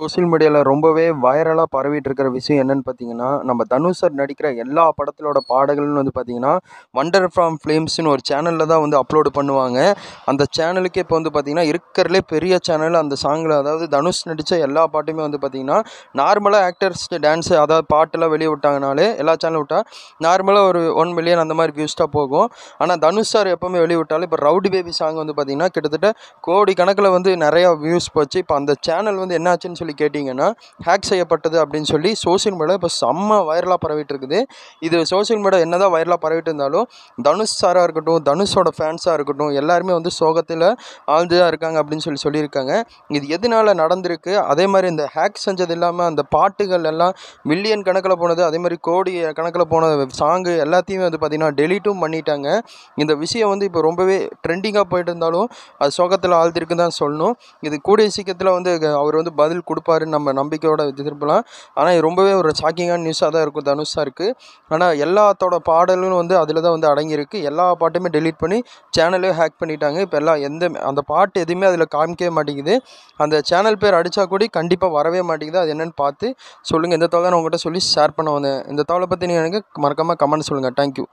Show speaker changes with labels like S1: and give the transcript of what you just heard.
S1: social மீடியாவில் ரொம்பவே வைரலாக பரவிட்டு இருக்கிற விஷயம் என்னென்னு பார்த்தீங்கன்னா நம்ம தனுஷ் சார் நடிக்கிற எல்லா படத்திலோட பாடல்கள்னு வந்து பார்த்தீங்கன்னா வண்டர் ஃப்ரம் ஃபிலிம்ஸ்னு ஒரு சேனலில் தான் வந்து அப்லோடு பண்ணுவாங்க அந்த சேனலுக்கே இப்போ வந்து பார்த்திங்கன்னா இருக்கிறதுலே பெரிய சேனல் அந்த சாங்கில் அதாவது தனுஷ் நடித்த எல்லா பாட்டுமே வந்து பார்த்திங்கன்னா நார்மலாக ஆக்டர்ஸ் டான்ஸு அதாவது பாட்டெல்லாம் வெளியே விட்டாங்கனாலே எல்லா சேனலும் விட்டால் நார்மலாக ஒரு ஒன் மில்லியன் அந்த மாதிரி வியூஸ்டாக போகும் ஆனால் தனுஷ் சார் எப்போவுமே வெளியே விட்டாலும் இப்போ ரவுடி பேபி சாங் வந்து பார்த்தீங்கன்னா கிட்டத்தட்ட கோடி கணக்கில் வந்து நிறையா வியூஸ் போச்சு இப்போ அந்த சேனல் வந்து என்ன சொல்லி கேட்டிங்கன்னா ஹேக் செய்யப்பட்டது அப்படின்னு சொல்லி சோசியல் மீடியா இப்போ செம்ம வைரலாக பரவிட்டு இருக்குது இது சோசியல் மீடியா என்ன தான் வைரலாக பரவிட்டு இருந்தாலும் தனுஷ் சாராக இருக்கட்டும் தனுஷோட ஃபேன்ஸாக இருக்கட்டும் எல்லாருமே வந்து சோகத்தில் ஆழ்ந்து தான் இருக்காங்க அப்படின்னு சொல்லி சொல்லியிருக்காங்க இது எதனால் நடந்திருக்கு அதே மாதிரி இந்த ஹேக் செஞ்சது இல்லாமல் அந்த பாட்டுகள் எல்லாம் மில்லியன் கணக்கில் போனது அதே மாதிரி கோடி கணக்கில் போன சாங்கு எல்லாத்தையுமே வந்து பார்த்திங்கன்னா டெலிட்டும் பண்ணிட்டாங்க இந்த விஷயம் வந்து இப்போ ரொம்பவே ட்ரெண்டிங்காக போயிட்டு இருந்தாலும் அது சோகத்தில் ஆழ்ந்திருக்குன்னு தான் சொல்லணும் இது கூடிய சீக்கிரத்தில் வந்து அவர் வந்து பதில் கொடுப்பாருன்னு நம்ம நம்பிக்கையோட திரும்பலாம் ஆனால் ரொம்பவே ஒரு ஷாக்கிங்கான நியூஸாக தான் இருக்கும் தனுஷாக இருக்குது ஆனால் எல்லாத்தோட பாடலும் வந்து அதில் தான் வந்து அடங்கியிருக்கு எல்லா பாட்டுமே டெலீட் பண்ணி சேனலே ஹேக் பண்ணிட்டாங்க இப்போ எல்லாம் எந்த அந்த பாட்டு எதுவுமே அதில் காமிக்கவே மாட்டேங்குது அந்த சேனல் பேர் அடித்தா கூட கண்டிப்பாக வரவே மாட்டேங்குது அது என்னென்னு பார்த்து சொல்லுங்கள் இந்த தகவலை நான் உங்கள்கிட்ட சொல்லி ஷேர் பண்ண வந்தேன் இந்த தகவலை பற்றி நீங்கள் எனக்கு மறக்காமல் கமெண்ட் சொல்லுங்கள் தேங்க்யூ